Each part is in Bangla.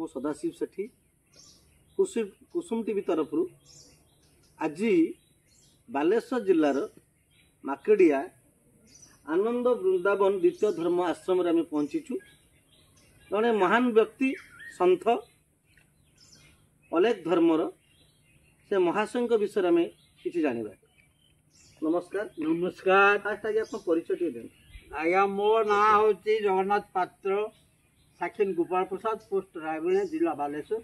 ମୁଁ ସଦାଶିବ ସେଠୀ କୁସୁମ କୁସୁମ ଟିଭି ତରଫରୁ ଆଜି ବାଲେଶ୍ୱର ଜିଲ୍ଲାର ମାକେଡ଼ିଆ ଆନନ୍ଦ ବୃନ୍ଦାବନ ଦ୍ୱିତୀୟ ଧର୍ମ ଆଶ୍ରମରେ ଆମେ ପହଞ୍ଚିଛୁ ଜଣେ ମହାନ ବ୍ୟକ୍ତି ସନ୍ଥ ଅନେକ ଧର୍ମର ସେ ମହାଶୟଙ୍କ ବିଷୟରେ ଆମେ କିଛି ଜାଣିବା ନମସ୍କାର ନମସ୍କାର ଫାଷ୍ଟ ଆଜ୍ଞା ଆପଣ ପରିଚୟ ଟିକେ ଦିଅନ୍ତୁ ଆଜ୍ଞା ମୋ ନାଁ ହେଉଛି ଜଗନ୍ନାଥ ପାତ୍ର साक्षी गोपाल प्रसाद पोस्ट रायबेणी जिला बालेश्वर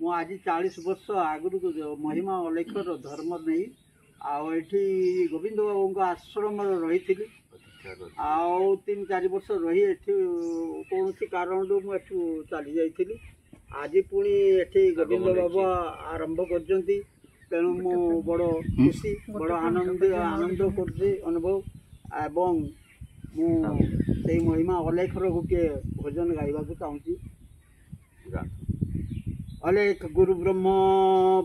म आज चालिस वर्ष आगरू महिमा अलेखर धर्म नहीं आउ ए गोविन्द बाबुको आश्रम रहि आउ तिन चारि वर्ष रहि एसि कारण म चाहिँ आज पुणी ए बाबा आरंभ कर ତେଣୁ ମୁଁ ବଡ଼ ଖୁସି ବଡ଼ ଆନନ୍ଦ ଆନନ୍ଦ କରୁଛି ଅନୁଭବ ଏବଂ ସେଇ ମହିମା ଅଲେଖର ଗୋଟିଏ ଭଜନ ଗାଇବାକୁ ଚାହୁଁଛି ଅଲେଖ ଗୁରୁ ବ୍ରହ୍ମ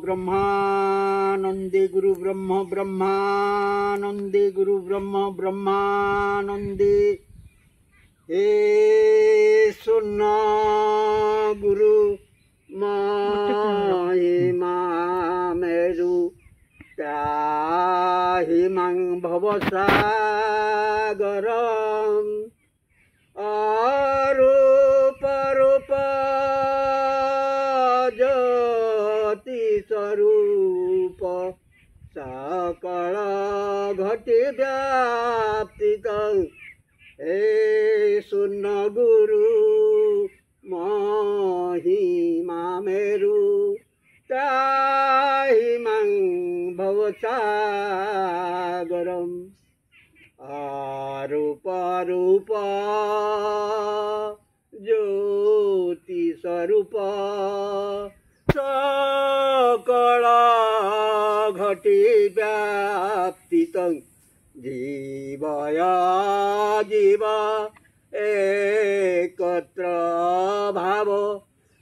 ବ୍ରହ୍ମାନନ୍ଦୀ ଗୁରୁ ବ୍ରହ୍ମ ବ୍ରହ୍ମାନନ୍ଦୀ ଗୁରୁ ବ୍ରହ୍ମ ବ୍ରହ୍ମାନନ୍ଦୀ ହେ ସୁନ ଗୁରୁ মা মেরু তাহি মাং ভবসাগরম ৰূপ চকল ঘটি ব্যাপিত হে শূন্য গুৰু মহিমা মেৰু তাহিমাং ভৱ চাগৰম পারো পারো পা জ্যোতি স্বরূপা সকলা ঘটি ব্যাপ্তি জীবয়া জীবা একত্র ভাব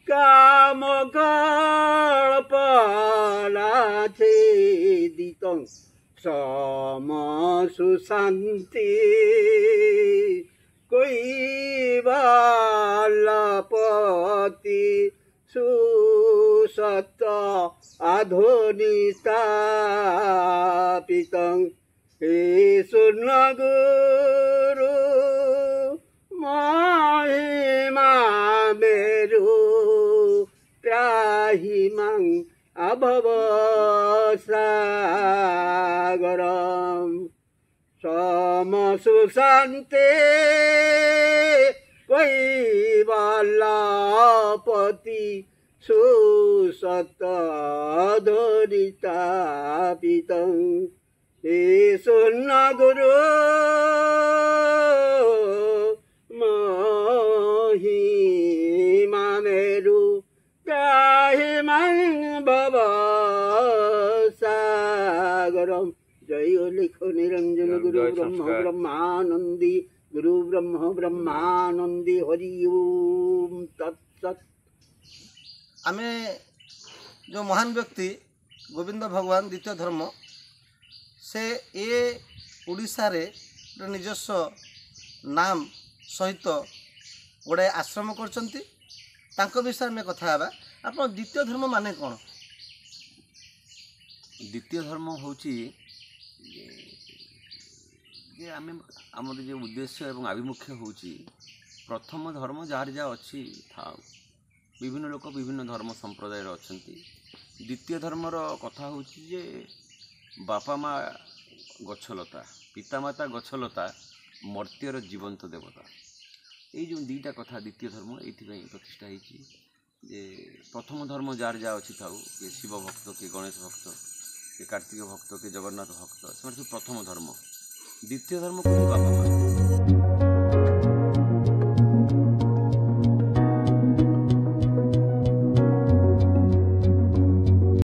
কাম কাল পলাছে দিতং শ্রম সুশান্তি কৈবালাপতি সুসত আধুনিতা পিতং হে সুনগুরু মহিমা মেরু ত্রাহিমাং অভবসা সাগরম সমসু শান্তে কৈবল্লপতি সুসত ধরিতা পিত হে শূন্য গুরু লেখো নিরঞ্জন গুরু ব্রহ্ম ব্রহ্মানন্দী গুরু ব্রহ্ম ব্রহ্মানন্দী হরি ওম তৎসৎ আমি जो महान व्यक्ति गोविंद भगवान द्वितीय धर्म से ए ଓଡ଼ିଶାରେ ଗୋଟେ ନିଜସ୍ୱ ନାମ ସହିତ ଗୋଟେ ଆଶ୍ରମ କରିଛନ୍ତି ତାଙ୍କ ବିଷୟରେ ଆମେ କଥା ହେବା ଆପଣ ଦ୍ୱିତୀୟ ଧର୍ମ ମାନେ କ'ଣ ଦ୍ୱିତୀୟ ଧର୍ମ ହେଉଛି ଟିକେ ଆମେ ଆମର ଯେ ଉଦ୍ଦେଶ୍ୟ ଏବଂ ଆଭିମୁଖ୍ୟ ହେଉଛି ପ୍ରଥମ ଧର୍ମ ଯାହାର ଯାହା ଅଛି ଥାଉ ବିଭିନ୍ନ ଲୋକ ବିଭିନ୍ନ ଧର୍ମ ସମ୍ପ୍ରଦାୟର ଅଛନ୍ତି ଦ୍ୱିତୀୟ ଧର୍ମର କଥା ହେଉଛି ଯେ ବାପା ମା ଗଛଲତା ପିତାମାତା ଗଛଲତା ମର୍ତ୍ତ୍ୟର ଜୀବନ୍ତ ଦେବତା ଏଇ ଯେଉଁ ଦୁଇଟା କଥା ଦ୍ୱିତୀୟ ଧର୍ମ ଏଇଥିପାଇଁ ପ୍ରତିଷ୍ଠା ହେଇଛି ଯେ ପ୍ରଥମ ଧର୍ମ ଯାହାର ଯାହା ଅଛି ଥାଉ କିଏ ଶିବ ଭକ୍ତ କିଏ ଗଣେଶ ଭକ୍ତ କିଏ କାର୍ତ୍ତିକ ଭକ୍ତ କିଏ ଜଗନ୍ନାଥ ଭକ୍ତ ସେମାନେ ସବୁ ପ୍ରଥମ ଧର୍ମ দ্বিতীয় ধর্ম খুবই বাবা মা